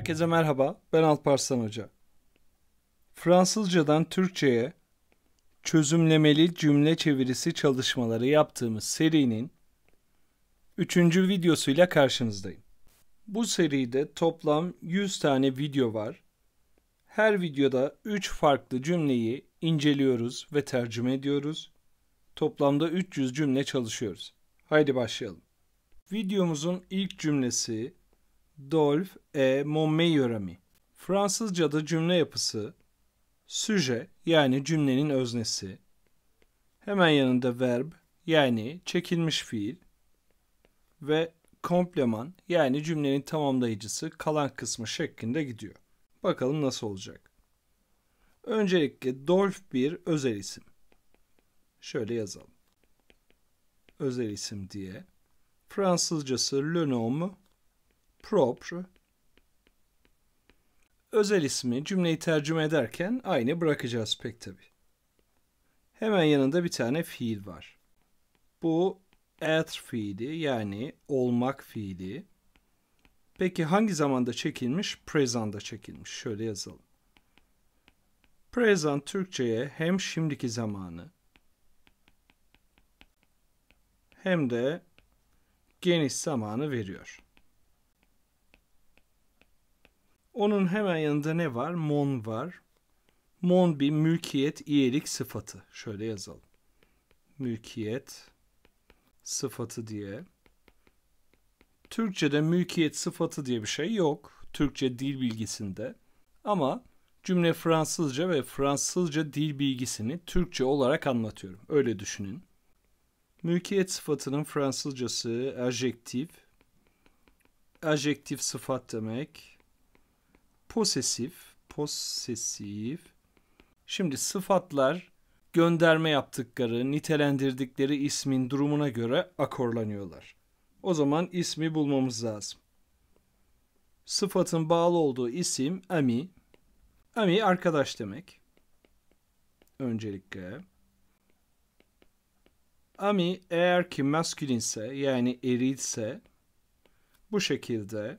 Herkese merhaba, ben Alparslan Hoca. Fransızcadan Türkçe'ye çözümlemeli cümle çevirisi çalışmaları yaptığımız serinin 3. videosuyla karşınızdayım. Bu seride toplam 100 tane video var. Her videoda 3 farklı cümleyi inceliyoruz ve tercüme ediyoruz. Toplamda 300 cümle çalışıyoruz. Haydi başlayalım. Videomuzun ilk cümlesi Dolf e Montmeyurami. Fransızca'da cümle yapısı süje yani cümlenin öznesi, hemen yanında verb yani çekilmiş fiil ve kompleman yani cümlenin tamamlayıcısı kalan kısmı şeklinde gidiyor. Bakalım nasıl olacak. Öncelikle Dolf bir özel isim. Şöyle yazalım. Özel isim diye. Fransızcası le nom propre özel ismi cümleyi tercüme ederken aynı bırakacağız pek tabi. Hemen yanında bir tane fiil var. Bu être fiili yani olmak fiili. Peki hangi zamanda çekilmiş? Present'da çekilmiş. Şöyle yazalım. Present Türkçe'ye hem şimdiki zamanı hem de geniş zamanı veriyor. Onun hemen yanında ne var? Mon var. Mon bir mülkiyet, iyilik sıfatı. Şöyle yazalım. Mülkiyet sıfatı diye. Türkçe'de mülkiyet sıfatı diye bir şey yok. Türkçe dil bilgisinde. Ama cümle Fransızca ve Fransızca dil bilgisini Türkçe olarak anlatıyorum. Öyle düşünün. Mülkiyet sıfatının Fransızcası adjektif. Adjektif sıfat demek posesif, posesif. Şimdi sıfatlar gönderme yaptıkları, nitelendirdikleri ismin durumuna göre akorlanıyorlar. O zaman ismi bulmamız lazım. Sıfatın bağlı olduğu isim ami. Ami arkadaş demek. Öncelikle. Ami eğer ki maskülinse yani erilse bu şekilde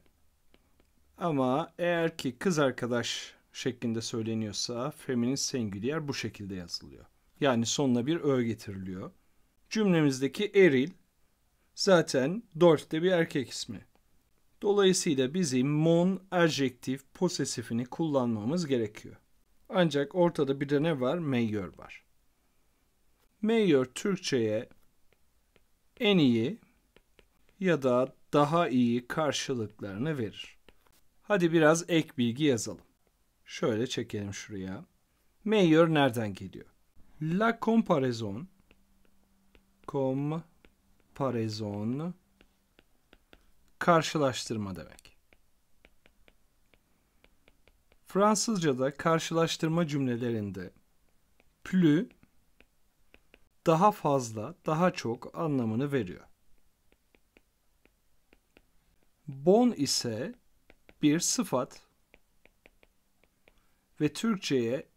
ama eğer ki kız arkadaş şeklinde söyleniyorsa feminist singüler bu şekilde yazılıyor. Yani sonuna bir ö getiriliyor. Cümlemizdeki eril zaten Dorf'te bir erkek ismi. Dolayısıyla bizim mon adjektif posesifini kullanmamız gerekiyor. Ancak ortada bir de ne var? Mayor var. Mayor Türkçe'ye en iyi ya da daha iyi karşılıklarını verir. Hadi biraz ek bilgi yazalım. Şöyle çekelim şuraya. Mayor nereden geliyor? La comparaison comparaison karşılaştırma demek. Fransızca'da karşılaştırma cümlelerinde plü daha fazla, daha çok anlamını veriyor. Bon ise bir sıfat ve Türkçe'ye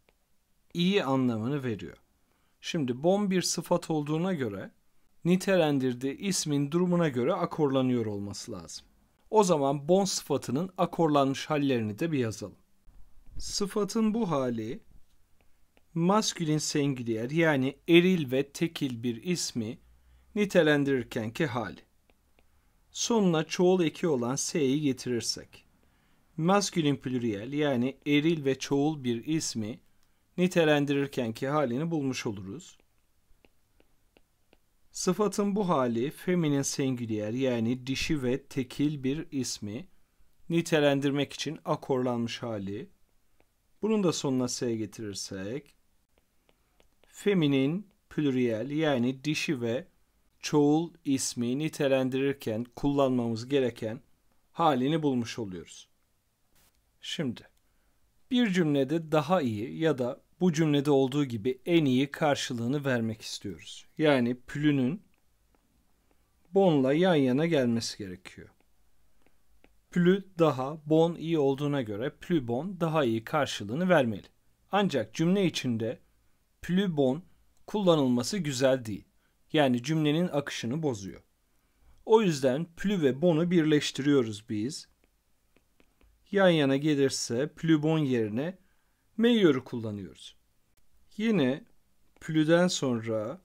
iyi anlamını veriyor. Şimdi bom bir sıfat olduğuna göre nitelendirdiği ismin durumuna göre akorlanıyor olması lazım. O zaman bon sıfatının akorlanmış hallerini de bir yazalım. Sıfatın bu hali maskülin sengiliyer yani eril ve tekil bir ismi nitelendirirkenki hali. Sonuna çoğul eki olan s'yi getirirsek maskülin plüriyel yani eril ve çoğul bir ismi nitelendirirkenki halini bulmuş oluruz. Sıfatın bu hali feminin singüler yani dişi ve tekil bir ismi nitelendirmek için akorlanmış hali. Bunun da sonuna s getirirsek feminin plüriyel yani dişi ve çoğul ismi nitelendirirken kullanmamız gereken halini bulmuş oluyoruz. Şimdi bir cümlede daha iyi ya da bu cümlede olduğu gibi en iyi karşılığını vermek istiyoruz. Yani plünün bonla yan yana gelmesi gerekiyor. Plü daha, bon iyi olduğuna göre plü bon daha iyi karşılığını vermeli. Ancak cümle içinde plü bon kullanılması güzel değil. Yani cümlenin akışını bozuyor. O yüzden plü ve bon'u birleştiriyoruz biz yan yana gelirse plübon yerine meyörü kullanıyoruz. Yine plüden sonra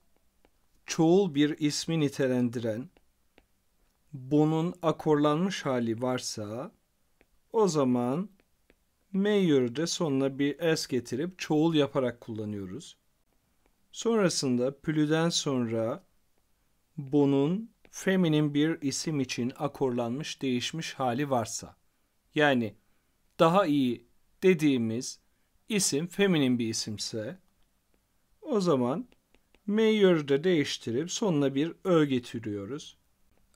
çoğul bir ismi nitelendiren bonun akorlanmış hali varsa o zaman meyörü de sonuna bir s getirip çoğul yaparak kullanıyoruz. Sonrasında plüden sonra bonun feminin bir isim için akorlanmış değişmiş hali varsa yani daha iyi dediğimiz isim feminin bir isimse o zaman mayor'u da değiştirip sonuna bir ö getiriyoruz.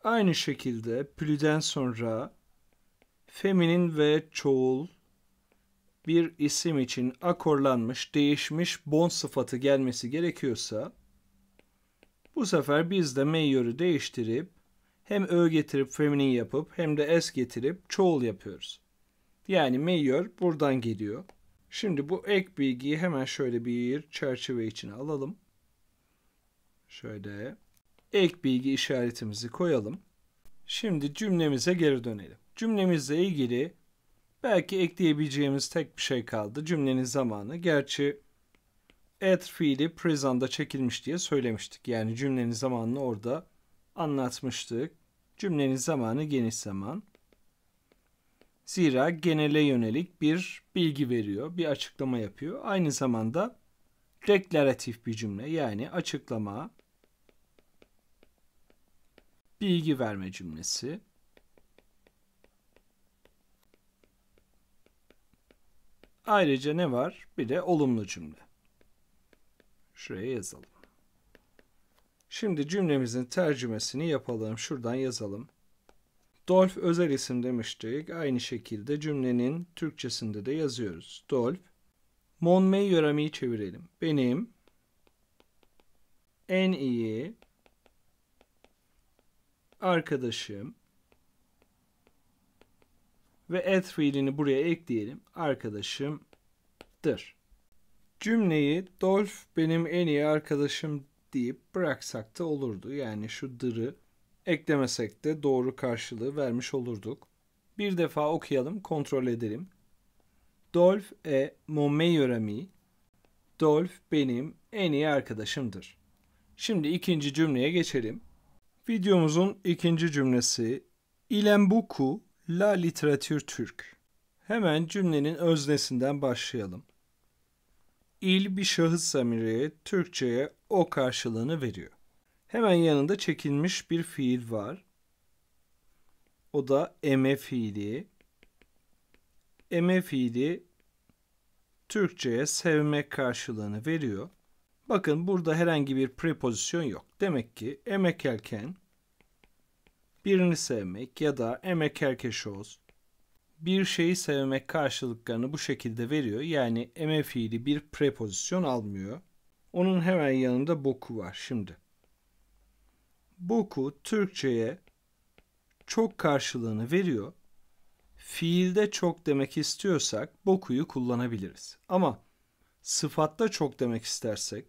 Aynı şekilde plüden sonra feminin ve çoğul bir isim için akorlanmış, değişmiş bon sıfatı gelmesi gerekiyorsa bu sefer biz de mayor'u değiştirip hem ö getirip feminin yapıp hem de s getirip çoğul yapıyoruz. Yani mayor buradan geliyor. Şimdi bu ek bilgiyi hemen şöyle bir çerçeve içine alalım. Şöyle ek bilgi işaretimizi koyalım. Şimdi cümlemize geri dönelim. Cümlemizle ilgili belki ekleyebileceğimiz tek bir şey kaldı. Cümlenin zamanı. Gerçi at fiili prison'da çekilmiş diye söylemiştik. Yani cümlenin zamanını orada anlatmıştık. Cümlenin zamanı geniş zaman. Zira genele yönelik bir bilgi veriyor, bir açıklama yapıyor. Aynı zamanda deklaratif bir cümle yani açıklama, bilgi verme cümlesi. Ayrıca ne var? Bir de olumlu cümle. Şuraya yazalım. Şimdi cümlemizin tercümesini yapalım. Şuradan yazalım. Dolph özel isim demiştik. Aynı şekilde cümlenin Türkçesinde de yazıyoruz. Dolph, Mon Monme Yöremi'yi çevirelim. Benim en iyi arkadaşım ve et fiilini buraya ekleyelim. Arkadaşımdır. Cümleyi Dolph benim en iyi arkadaşım deyip bıraksak da olurdu. Yani şu dırı eklemesek de doğru karşılığı vermiş olurduk. Bir defa okuyalım, kontrol edelim. Dolph e mon meilleur ami. Dolf benim en iyi arkadaşımdır. Şimdi ikinci cümleye geçelim. Videomuzun ikinci cümlesi Il aime la literatür Türk Hemen cümlenin öznesinden başlayalım. İl bir şahıs zamireye Türkçe'ye o karşılığını veriyor. Hemen yanında çekilmiş bir fiil var. O da eme fiili. Eme fiili Türkçe'ye sevmek karşılığını veriyor. Bakın burada herhangi bir prepozisyon yok. Demek ki emek erken birini sevmek ya da emek erkeşoz bir şeyi sevmek karşılıklarını bu şekilde veriyor. Yani eme fiili bir prepozisyon almıyor. Onun hemen yanında boku var şimdi. Boku Türkçe'ye çok karşılığını veriyor. Fiilde çok demek istiyorsak bokuyu kullanabiliriz. Ama sıfatta çok demek istersek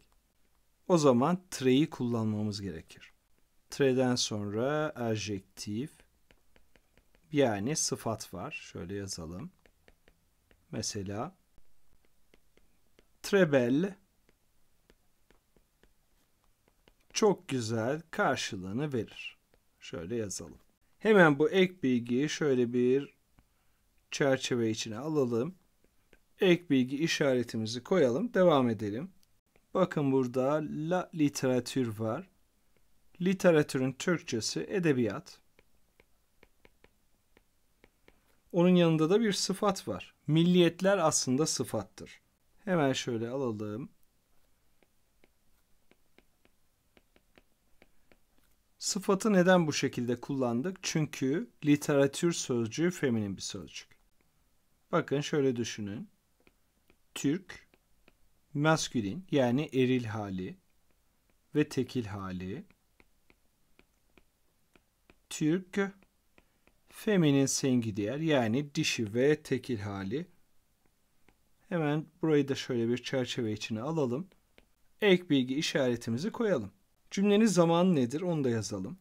o zaman tre'yi kullanmamız gerekir. Tre'den sonra adjektif, yani sıfat var. Şöyle yazalım. Mesela Trebel çok güzel karşılığını verir. Şöyle yazalım. Hemen bu ek bilgiyi şöyle bir çerçeve içine alalım. Ek bilgi işaretimizi koyalım. Devam edelim. Bakın burada la literatür var. Literatürün Türkçesi edebiyat. Onun yanında da bir sıfat var. Milliyetler aslında sıfattır. Hemen şöyle alalım. Sıfatı neden bu şekilde kullandık? Çünkü literatür sözcüğü feminin bir sözcük. Bakın şöyle düşünün. Türk, maskülin yani eril hali ve tekil hali. Türk, Feminin sengi diğer yani dişi ve tekil hali. Hemen burayı da şöyle bir çerçeve içine alalım. Ek bilgi işaretimizi koyalım. Cümlenin zamanı nedir onu da yazalım.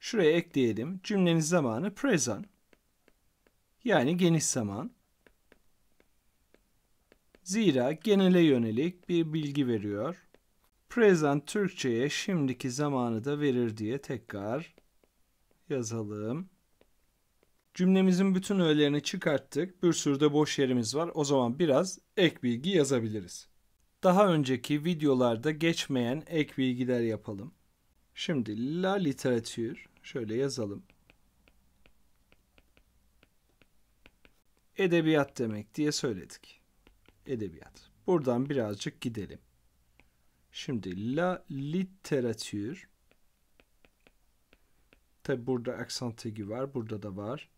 Şuraya ekleyelim. Cümlenin zamanı present. Yani geniş zaman. Zira genele yönelik bir bilgi veriyor. Present Türkçe'ye şimdiki zamanı da verir diye tekrar yazalım. Cümlemizin bütün öğelerini çıkarttık. Bir sürü de boş yerimiz var. O zaman biraz ek bilgi yazabiliriz. Daha önceki videolarda geçmeyen ek bilgiler yapalım. Şimdi la literatür şöyle yazalım. Edebiyat demek diye söyledik. Edebiyat. Buradan birazcık gidelim. Şimdi la literatür. Tabi burada aksan tagi var. Burada da var.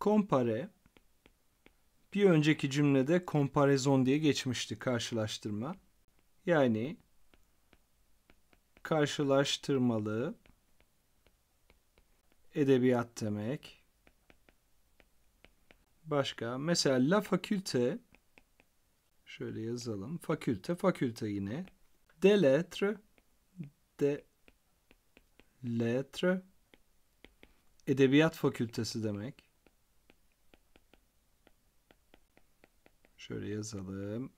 Compare bir önceki cümlede comparison diye geçmişti karşılaştırma. Yani karşılaştırmalı edebiyat demek. Başka mesela la fakülte şöyle yazalım. Fakülte fakülte yine. De lettre de lettre edebiyat fakültesi demek. Şöyle yazalım.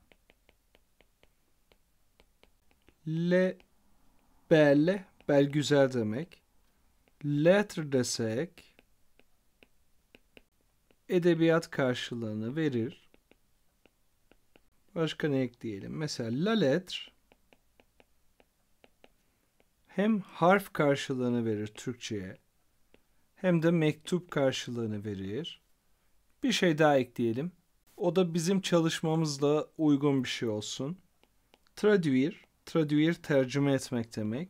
Le belle bel güzel demek. Letter desek edebiyat karşılığını verir. Başka ne ekleyelim? Mesela la lettre hem harf karşılığını verir Türkçe'ye hem de mektup karşılığını verir. Bir şey daha ekleyelim. O da bizim çalışmamızla uygun bir şey olsun. Traduire, traduire tercüme etmek demek.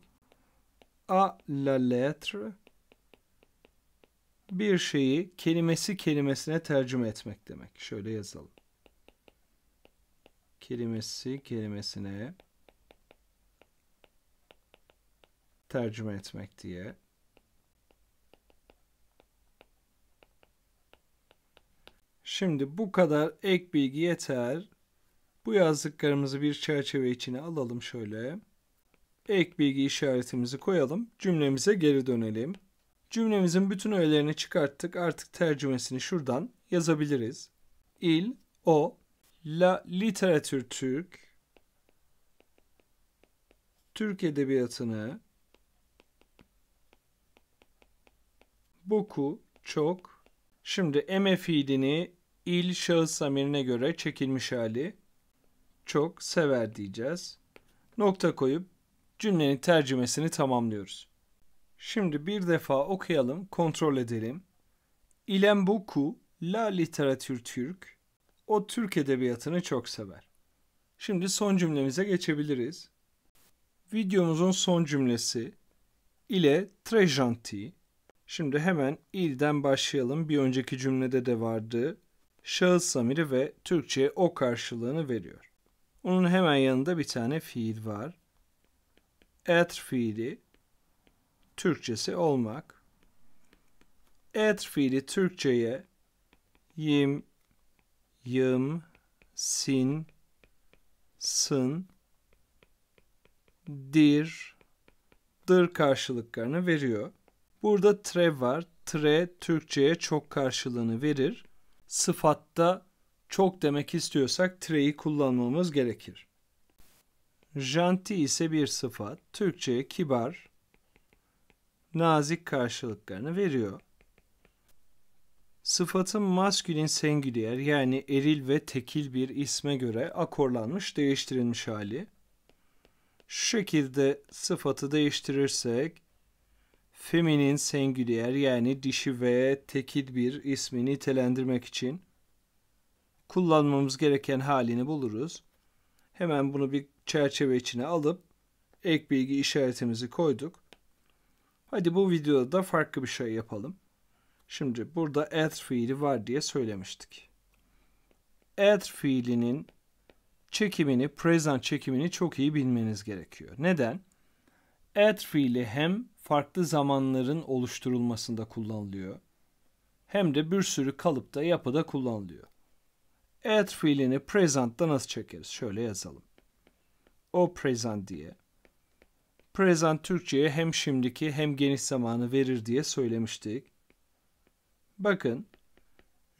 A la lettre bir şeyi kelimesi kelimesine tercüme etmek demek. Şöyle yazalım. Kelimesi kelimesine tercüme etmek diye. Şimdi bu kadar ek bilgi yeter. Bu yazdıklarımızı bir çerçeve içine alalım şöyle. Ek bilgi işaretimizi koyalım. Cümlemize geri dönelim. Cümlemizin bütün öğelerini çıkarttık. Artık tercümesini şuradan yazabiliriz. Il, o, la literatür Türk, Türk edebiyatını boku çok. Şimdi eme fiilini il şahıs zamirine göre çekilmiş hali çok sever diyeceğiz. Nokta koyup cümlenin tercümesini tamamlıyoruz. Şimdi bir defa okuyalım, kontrol edelim. İlem Boku, la literatür Türk, o Türk edebiyatını çok sever. Şimdi son cümlemize geçebiliriz. Videomuzun son cümlesi ile très gentil. Şimdi hemen ilden başlayalım. Bir önceki cümlede de vardı şahıs zamiri ve Türkçe'ye o karşılığını veriyor. Onun hemen yanında bir tane fiil var. Et fiili Türkçesi olmak. Et fiili Türkçe'ye yim, yım, sin, sın, dir, dır karşılıklarını veriyor. Burada tre var. Tre Türkçe'ye çok karşılığını verir sıfatta çok demek istiyorsak tre'yi kullanmamız gerekir. Janti ise bir sıfat. Türkçe'ye kibar, nazik karşılıklarını veriyor. Sıfatın maskülin sengüliyer yani eril ve tekil bir isme göre akorlanmış değiştirilmiş hali. Şu şekilde sıfatı değiştirirsek feminin singüler yani dişi ve tekil bir ismi nitelendirmek için kullanmamız gereken halini buluruz. Hemen bunu bir çerçeve içine alıp ek bilgi işaretimizi koyduk. Hadi bu videoda da farklı bir şey yapalım. Şimdi burada add fiili var diye söylemiştik. Add fiilinin çekimini, present çekimini çok iyi bilmeniz gerekiyor. Neden? Add fiili hem farklı zamanların oluşturulmasında kullanılıyor. Hem de bir sürü kalıpta yapıda kullanılıyor. Add fiilini present'ta nasıl çekeriz? Şöyle yazalım. O present diye. Present Türkçe'ye hem şimdiki hem geniş zamanı verir diye söylemiştik. Bakın.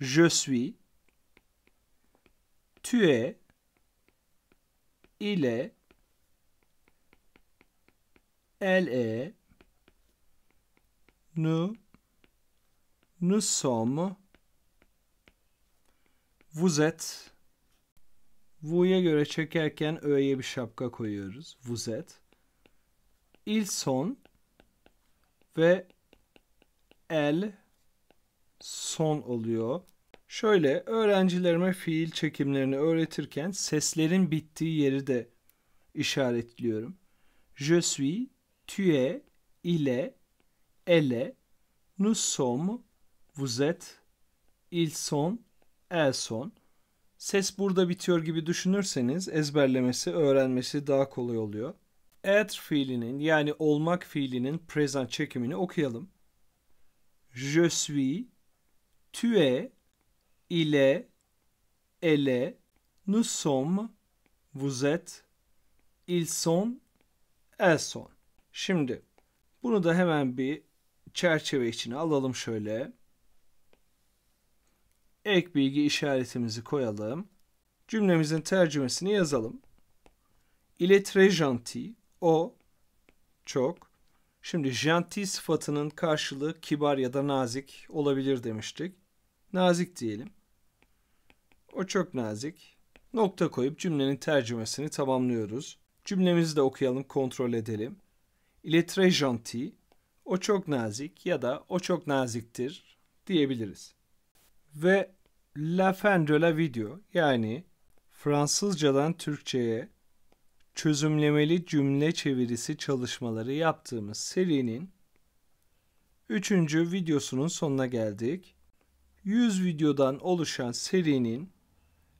Je suis. Tu es. Il est. Elle est. Nous ne sommes vous êtes Vu'ya göre çekerken ö'ye bir şapka koyuyoruz. Vous êtes ils sont ve el son oluyor. Şöyle öğrencilerime fiil çekimlerini öğretirken seslerin bittiği yeri de işaretliyorum. Je suis, tu es, il est, elle est, nous sommes, vous êtes, ils sont, elles sont. Ses burada bitiyor gibi düşünürseniz ezberlemesi, öğrenmesi daha kolay oluyor. Être fiilinin yani olmak fiilinin present çekimini okuyalım. Je suis, tu es, il est, elle est, nous sommes, vous êtes, ils sont, elles sont. Şimdi bunu da hemen bir çerçeve içine alalım şöyle. Ek bilgi işaretimizi koyalım. Cümlemizin tercümesini yazalım. Il est très gentil. O çok. Şimdi gentil sıfatının karşılığı kibar ya da nazik olabilir demiştik. Nazik diyelim. O çok nazik. Nokta koyup cümlenin tercümesini tamamlıyoruz. Cümlemizi de okuyalım, kontrol edelim. Il est très gentil o çok nazik ya da o çok naziktir diyebiliriz. Ve la fin de la video yani Fransızcadan Türkçe'ye çözümlemeli cümle çevirisi çalışmaları yaptığımız serinin 3. videosunun sonuna geldik. 100 videodan oluşan serinin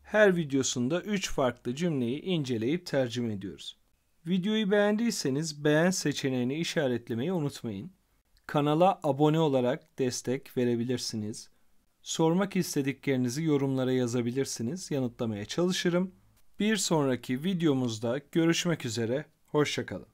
her videosunda 3 farklı cümleyi inceleyip tercüme ediyoruz. Videoyu beğendiyseniz beğen seçeneğini işaretlemeyi unutmayın. Kanala abone olarak destek verebilirsiniz. Sormak istediklerinizi yorumlara yazabilirsiniz. Yanıtlamaya çalışırım. Bir sonraki videomuzda görüşmek üzere. Hoşçakalın.